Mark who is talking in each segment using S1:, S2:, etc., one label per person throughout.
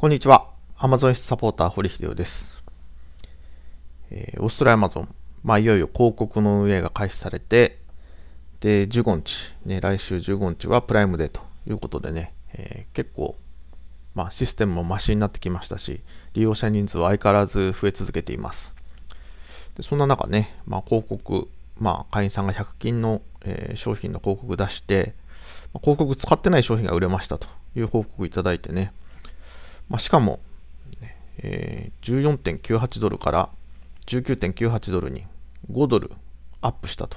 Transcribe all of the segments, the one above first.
S1: こんにちは。アマゾンサポーター、堀秀夫です。えー、オーストラリアアマゾン、まあ、いよいよ広告の運営が開始されて、で、15日、ね、来週15日はプライムデーということでね、えー、結構、まあ、システムもマシになってきましたし、利用者人数は相変わらず増え続けています。でそんな中ね、まあ、広告、まあ、会員さんが100均の、えー、商品の広告出して、まあ、広告使ってない商品が売れましたという報告いただいてね、まあ、しかも、えー、14.98ドルから19.98ドルに5ドルアップしたと。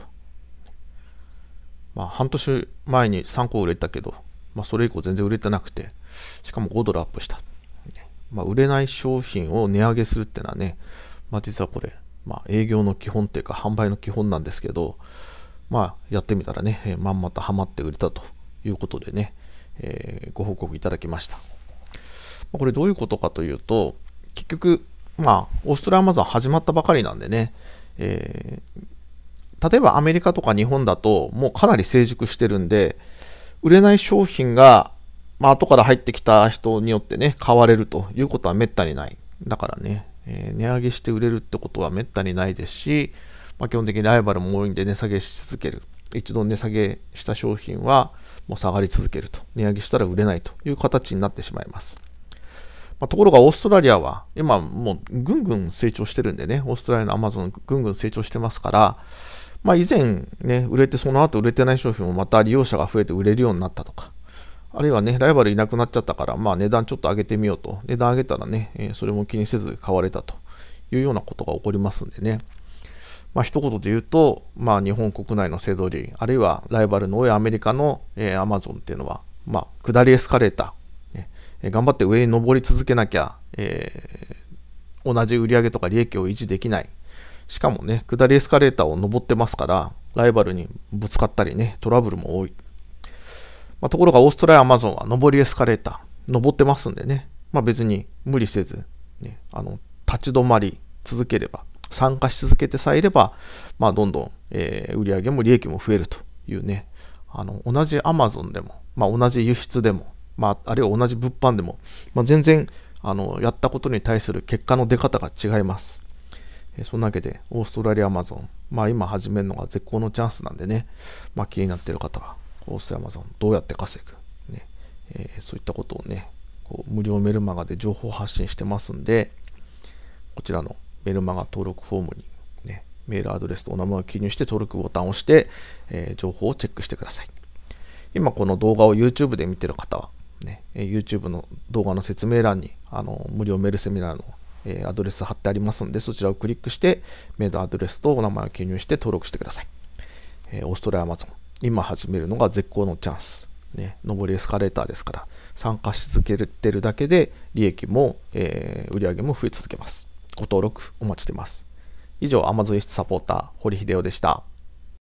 S1: まあ、半年前に3個売れたけど、まあ、それ以降全然売れてなくて、しかも5ドルアップした。まあ、売れない商品を値上げするってのはね、まあ、実はこれ、まあ、営業の基本っていうか販売の基本なんですけど、まあ、やってみたらね、えー、まんまとハマって売れたということでね、えー、ご報告いただきました。これどういうことかというと、結局、まあ、オーストラリアマずは始まったばかりなんでね、えー、例えばアメリカとか日本だと、もうかなり成熟してるんで、売れない商品が、まあ、後から入ってきた人によってね、買われるということはめったにない。だからね、えー、値上げして売れるってことはめったにないですし、まあ、基本的にライバルも多いんで値下げし続ける。一度値下げした商品はもう下がり続けると。値上げしたら売れないという形になってしまいます。まあ、ところがオーストラリアは、今もうぐんぐん成長してるんでね、オーストラリアのアマゾンぐんぐん成長してますから、まあ、以前ね、売れて、その後売れてない商品もまた利用者が増えて売れるようになったとか、あるいはね、ライバルいなくなっちゃったから、まあ値段ちょっと上げてみようと。値段上げたらね、えそれも気にせず買われたというようなことが起こりますんでね。まあ一言で言うと、まあ日本国内のセドリー、あるいはライバルの多いアメリカの、えー、Amazon っていうのは、まあ下りエスカレーター、え頑張って上に登り続けなきゃ、えー、同じ売り上げとか利益を維持できない。しかもね、下りエスカレーターを登ってますから、ライバルにぶつかったりね、トラブルも多い。まあ、ところがオーストラリアアマゾンは上りエスカレーター、登ってますんでね、まあ、別に無理せず、ね、あの立ち止まり続ければ、参加し続けてさえいれば、まあ、どんどん、えー、売り上げも利益も増えるというね、あの同じアマゾンでも、まあ、同じ輸出でも、まあ、あるいは同じ物販でも、まあ、全然あのやったことに対する結果の出方が違います。そんなわけで、オーストラリアアマゾン、まあ、今始めるのが絶好のチャンスなんでね、まあ、気になっている方は、オーストラリアアマゾンどうやって稼ぐ、ねえー、そういったことをね、こう無料メルマガで情報発信してますんで、こちらのメルマガ登録フォームに、ね、メールアドレスとお名前を記入して登録ボタンを押して、えー、情報をチェックしてください。今この動画を YouTube で見てる方は、え YouTube の動画の説明欄にあの無料メールセミナーの、えアドレス貼ってありますんで、そちらをクリックして、メイドアドレスとお名前を記入して登録してください。えオーストラリアマゾン。今始めるのが絶好のチャンス。ね、上りエスカレーターですから、参加し続けてるだけで、利益も、えー、売上も増え続けます。ご登録お待ちしてます。以上、Amazon 輸出サポーター、堀秀夫でした。